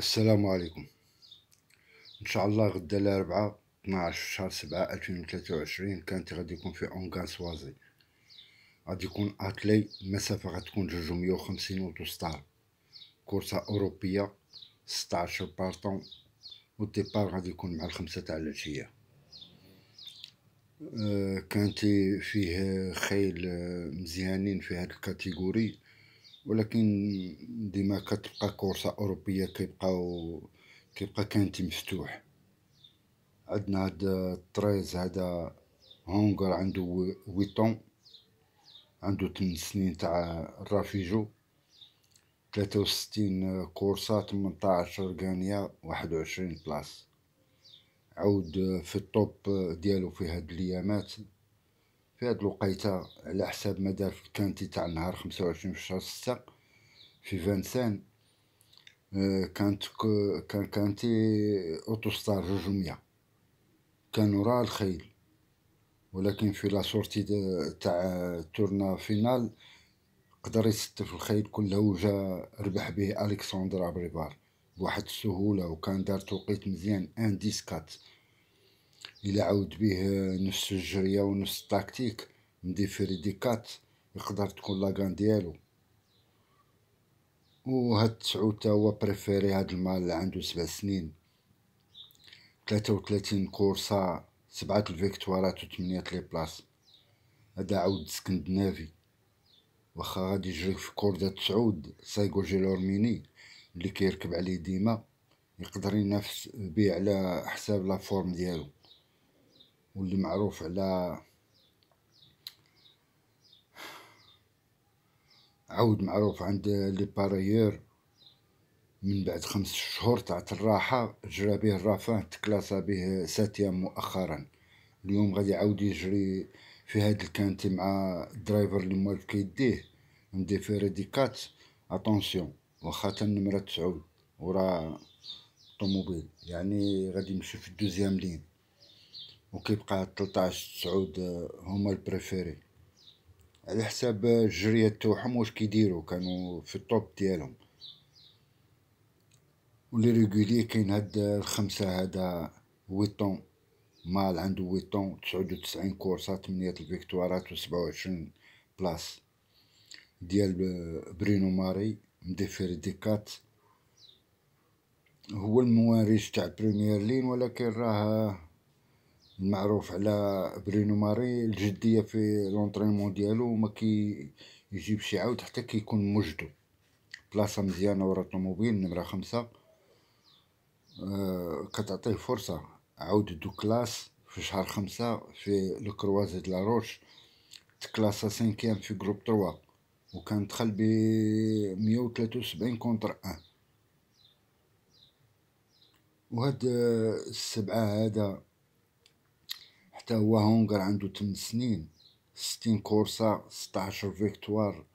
السلام عليكم ان شاء الله غدا الاربعاء 12 شهر 7 2023 كانت غادي يكون في اونغان سوازي غادي يكون اتلي مسافه غتكون 250 و 16 كورسه اوروبيه 16 بارطون والديبار غادي يكون مع الخمسة تاع العشية آه، كانت فيه خيل آه، مزيانين في هذه الكاتيجوري ولكن ديما كتبقى كورسة أوروبية كيبقاو كيبقى كانتي مفتوح عندنا هاد تريز هدا هونغر عندو ويتون عندو تمن سنين تاع الرافيجو وستين كورسة رقانية غانية وعشرين بلاص عاود في الطوب ديالو في هاد ليامات في هاد الوقيته على حساب ما دار كانتي تاع نهار خمسة في شهر ستة في فانسان آه، كانت كان كانتي اوتوستار جوج مية كان وراء الخيل ولكن في لاسورتي تاع تورنا فينال قدر يستف الخيل كله وجا ربح به الكسندر ابريبار بواحد السهوله وكان دار توقيت مزيان ان ديسكات الا عاود به نفس الجريه ونفس التكتيك ندير دي كات يقدر تكون لاغان ديالو وهاد تسعود هو بريفيري هاد المال عنده سبع سنين تلاتة وثلاثين كورسة سبعة الفيكتوارات وثمانية لي بلاص هذا عاود سكندنافي واخا غادي يجري في كوردة تسعود سايكو جيلورميني اللي كيركب عليه ديما يقدر ينافس بيه على حساب لا فورم ديالو واللي معروف على عود معروف عند لي باريور من بعد خمس شهور تاع الراحة جرى به الرافان تكلاصا به ساتيام مؤخرا اليوم غادي يعاود يجري في هاد الكانتي مع الدرايفر اللي موالف كيديه في ريديكات اتونسيون واخا تا النمرة تسعود ورا الطوموبيل يعني غادي يمشي في الدوزيام لين وكيبقى 13 تسعود آه، هما البريفيري على حساب آه، الجريه تاعهم واش كيديروا كانوا في الطوب ديالهم ولي ريغولي كاين هاد آه، الخمسه هذا ويتون مال عنده ويتون تسعود وتسعين كورسة تمنية الفيكتوارات و وعشرين بلاص ديال برينو ماري مديفير ديكات هو المواريش تاع بريمير لين ولكن راه معروف على برينو ماري الجديه في لونترينمون ديالو وما شي يعاود حتى كيكون مجدو بلاصه مزيانه ورا الطوموبيل نمره خمسة أه كتعطيه فرصه عاود دو كلاس في شهر خمسة في لو كروازي دو لاروش تكلاسا سانكيام في جروب تروا وكان دخل ب وسبعين كونتر ان وهاد آه، السبعه هذا حتى هو هونغر عنده 8 سنين 60 كورسا 16 فيكتوار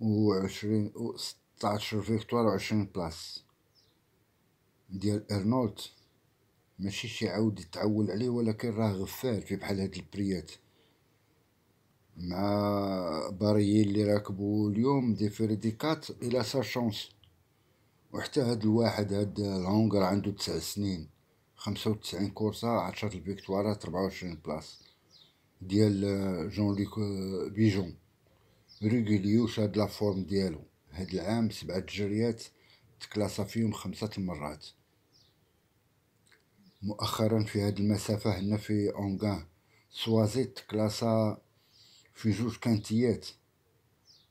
و 20 و 16 فيكتوار و 20 بلاس ديال ارنولد ماشي شي عاود يتعول عليه ولكن راه غفال في بحال هاد البريات مع باريي اللي راكبو اليوم دي فريديكات الى سا شونس وحتى هاد الواحد هاد الهونغر عنده 9 سنين خمسة وتسعين كورسة عشرة الفيكتوارات ربعة وعشرين بلاص ديال آه، جون لوك آه، بيجون ريغوليو شاد لا فورم ديالو هاد العام سبعة تجريات تكلاصا فيهم خمسة المرات مؤخرا في هاد المسافة هنا في اونغان سوازي تكلاصا في جوج كانتيات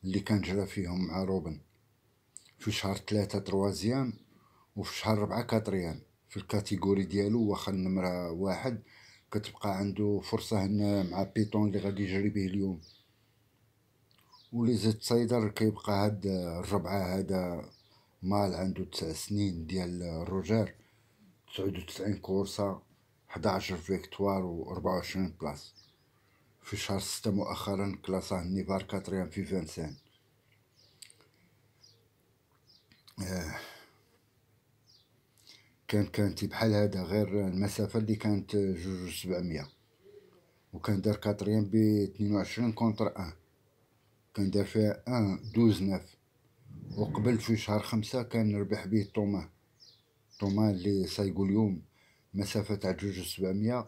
اللي كان جرى فيهم مع روبن في شهر ثلاثة تروازيام وفي شهر ربعة كاتريام في الكاتيجوري ديالو واخا النمره واحد كتبقى عنده فرصه هنا مع بيتون اللي غادي يجري به اليوم ولي زيت سايدر كيبقى هاد الربعه هذا مال عنده تسع سنين ديال روجر تسعود وتسعين كورسة حداعشر فيكتوار و ربعة وعشرين بلاص في شهر ستة مؤخرا كلاساه نيفار كاتريام في فانسان كان كانت بحال هذا غير المسافه اللي كانت جوج سبعمية وكان دار كاتريام ب 22 كونتر ان كان دار فيها ان دوز ناف وقبل في شهر خمسة كان ربح به طوما طوما اللي سايقو اليوم مسافة تاع جوج سبعمية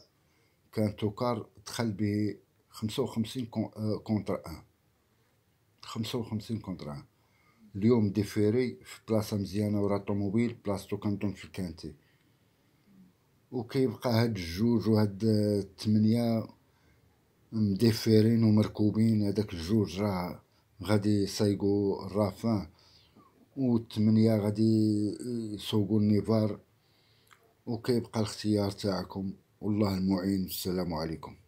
كان توكار دخل به خمسة وخمسين آه، كونتر ان خمسة وخمسين كونتر ان اليوم ديفيري في بلاصه مزيانه ورا طوموبيل بلاصتو كانتون في الكانتي وكيبقى هاد الجوج وهاد التمنية مديفيرين ومركوبين هداك الجوج راه غادي يسايقو الرافان والثمانيه غادي يسوقو النيفار وكيبقى الاختيار تاعكم والله المعين السلام عليكم